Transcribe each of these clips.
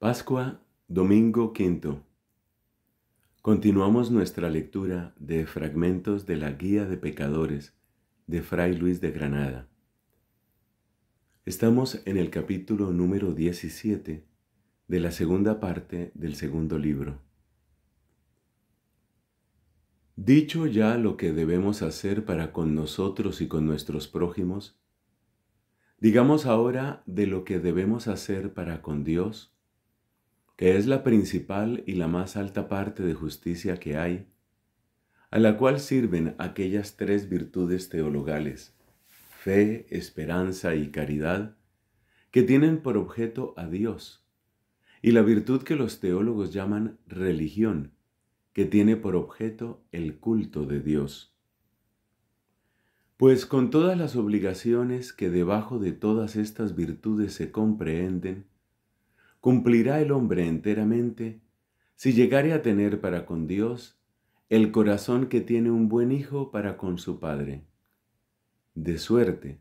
Pascua, domingo quinto. Continuamos nuestra lectura de fragmentos de la Guía de Pecadores de Fray Luis de Granada. Estamos en el capítulo número 17 de la segunda parte del segundo libro. Dicho ya lo que debemos hacer para con nosotros y con nuestros prójimos, digamos ahora de lo que debemos hacer para con Dios que es la principal y la más alta parte de justicia que hay, a la cual sirven aquellas tres virtudes teologales, fe, esperanza y caridad, que tienen por objeto a Dios, y la virtud que los teólogos llaman religión, que tiene por objeto el culto de Dios. Pues con todas las obligaciones que debajo de todas estas virtudes se comprenden, ¿Cumplirá el hombre enteramente si llegare a tener para con Dios el corazón que tiene un buen hijo para con su padre? De suerte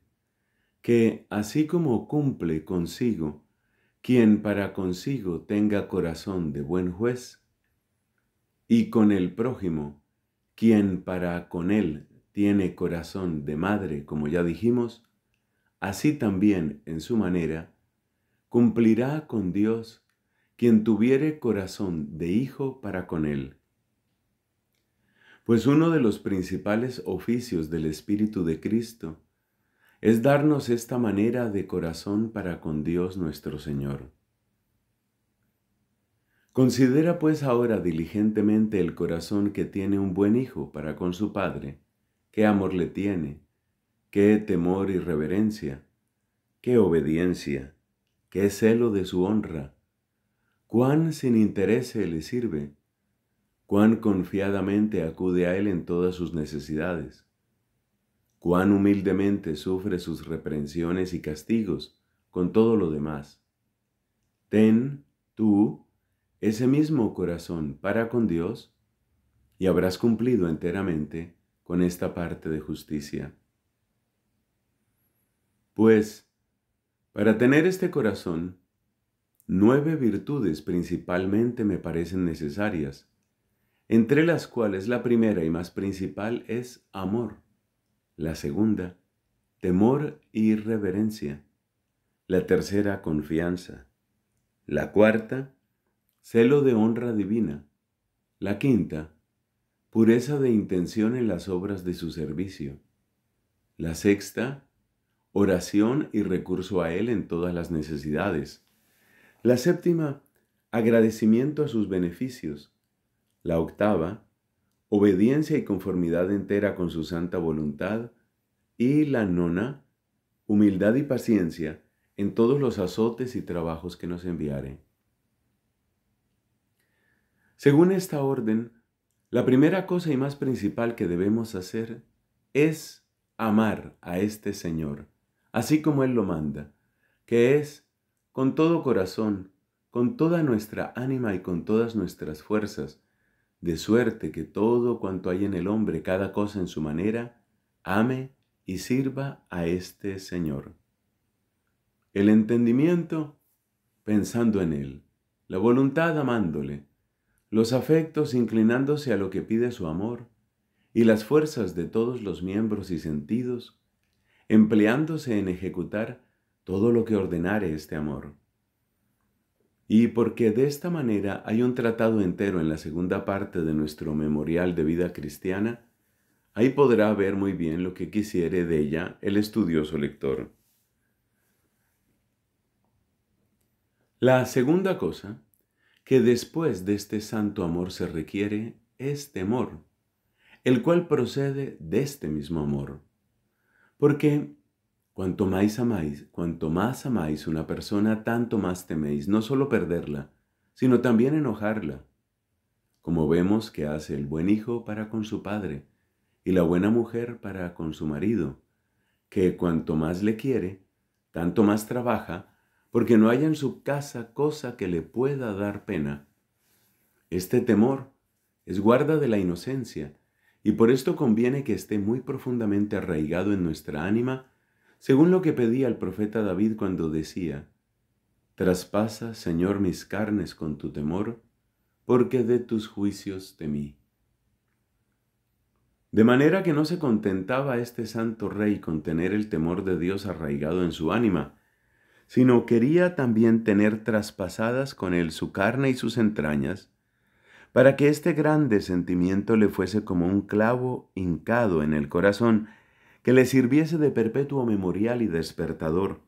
que, así como cumple consigo quien para consigo tenga corazón de buen juez, y con el prójimo quien para con él tiene corazón de madre, como ya dijimos, así también en su manera, cumplirá con Dios quien tuviere corazón de hijo para con él. Pues uno de los principales oficios del Espíritu de Cristo es darnos esta manera de corazón para con Dios nuestro Señor. Considera pues ahora diligentemente el corazón que tiene un buen hijo para con su padre, qué amor le tiene, qué temor y reverencia, qué obediencia, qué celo de su honra, cuán sin interés le sirve, cuán confiadamente acude a él en todas sus necesidades, cuán humildemente sufre sus reprensiones y castigos con todo lo demás. Ten, tú, ese mismo corazón para con Dios y habrás cumplido enteramente con esta parte de justicia. Pues, para tener este corazón, nueve virtudes principalmente me parecen necesarias, entre las cuales la primera y más principal es amor, la segunda, temor y reverencia, la tercera, confianza, la cuarta, celo de honra divina, la quinta, pureza de intención en las obras de su servicio, la sexta, oración y recurso a Él en todas las necesidades. La séptima, agradecimiento a sus beneficios. La octava, obediencia y conformidad entera con su santa voluntad. Y la nona, humildad y paciencia en todos los azotes y trabajos que nos enviare. Según esta orden, la primera cosa y más principal que debemos hacer es amar a este Señor así como Él lo manda, que es con todo corazón, con toda nuestra ánima y con todas nuestras fuerzas, de suerte que todo cuanto hay en el hombre, cada cosa en su manera, ame y sirva a este Señor. El entendimiento, pensando en Él, la voluntad amándole, los afectos inclinándose a lo que pide su amor, y las fuerzas de todos los miembros y sentidos empleándose en ejecutar todo lo que ordenare este amor. Y porque de esta manera hay un tratado entero en la segunda parte de nuestro memorial de vida cristiana, ahí podrá ver muy bien lo que quisiere de ella el estudioso lector. La segunda cosa que después de este santo amor se requiere es temor, el cual procede de este mismo amor. Porque cuanto más amáis, cuanto más amáis una persona, tanto más teméis no solo perderla, sino también enojarla. Como vemos que hace el buen hijo para con su padre y la buena mujer para con su marido, que cuanto más le quiere, tanto más trabaja, porque no haya en su casa cosa que le pueda dar pena. Este temor es guarda de la inocencia, y por esto conviene que esté muy profundamente arraigado en nuestra ánima, según lo que pedía el profeta David cuando decía, Traspasa, Señor, mis carnes con tu temor, porque de tus juicios temí. De manera que no se contentaba este santo rey con tener el temor de Dios arraigado en su ánima, sino quería también tener traspasadas con él su carne y sus entrañas, para que este grande sentimiento le fuese como un clavo hincado en el corazón, que le sirviese de perpetuo memorial y despertador,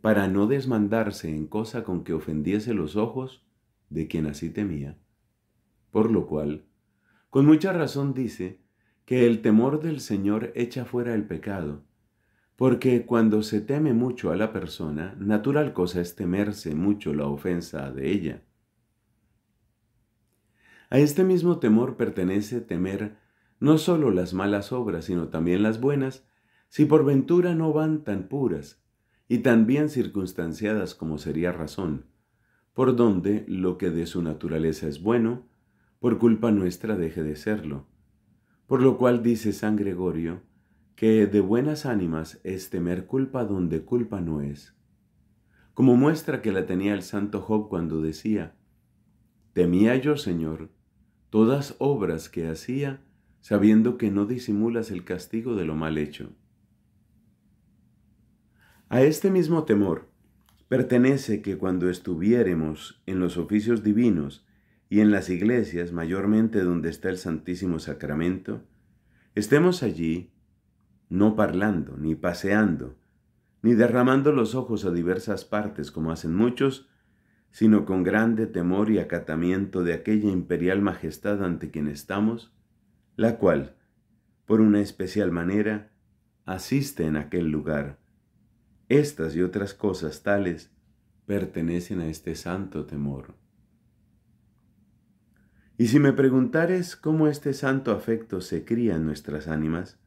para no desmandarse en cosa con que ofendiese los ojos de quien así temía. Por lo cual, con mucha razón dice que el temor del Señor echa fuera el pecado, porque cuando se teme mucho a la persona, natural cosa es temerse mucho la ofensa de ella. A este mismo temor pertenece temer no sólo las malas obras, sino también las buenas, si por ventura no van tan puras y tan bien circunstanciadas como sería razón, por donde lo que de su naturaleza es bueno, por culpa nuestra deje de serlo. Por lo cual dice San Gregorio, que de buenas ánimas es temer culpa donde culpa no es. Como muestra que la tenía el santo Job cuando decía, Temía yo, Señor, todas obras que hacía, sabiendo que no disimulas el castigo de lo mal hecho. A este mismo temor pertenece que cuando estuviéremos en los oficios divinos y en las iglesias, mayormente donde está el Santísimo Sacramento, estemos allí no parlando, ni paseando, ni derramando los ojos a diversas partes como hacen muchos, sino con grande temor y acatamiento de aquella imperial majestad ante quien estamos, la cual, por una especial manera, asiste en aquel lugar. Estas y otras cosas tales pertenecen a este santo temor. Y si me preguntares cómo este santo afecto se cría en nuestras ánimas,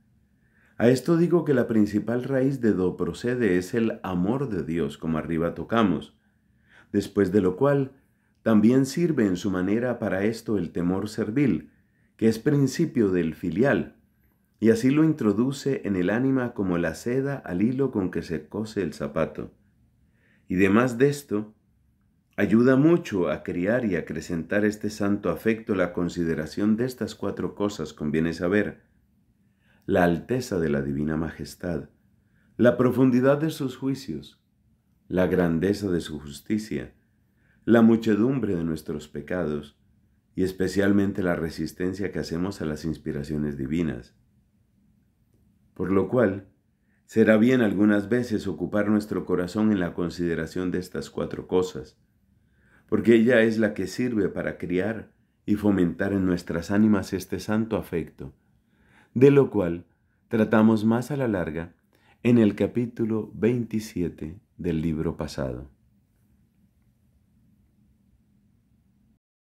a esto digo que la principal raíz de do procede es el amor de Dios, como arriba tocamos, después de lo cual también sirve en su manera para esto el temor servil, que es principio del filial, y así lo introduce en el ánima como la seda al hilo con que se cose el zapato. Y además de esto, ayuda mucho a criar y acrecentar este santo afecto la consideración de estas cuatro cosas, conviene saber. La alteza de la divina majestad, la profundidad de sus juicios, la grandeza de su justicia, la muchedumbre de nuestros pecados y especialmente la resistencia que hacemos a las inspiraciones divinas. Por lo cual, será bien algunas veces ocupar nuestro corazón en la consideración de estas cuatro cosas, porque ella es la que sirve para criar y fomentar en nuestras ánimas este santo afecto, de lo cual tratamos más a la larga en el capítulo 27 del libro pasado.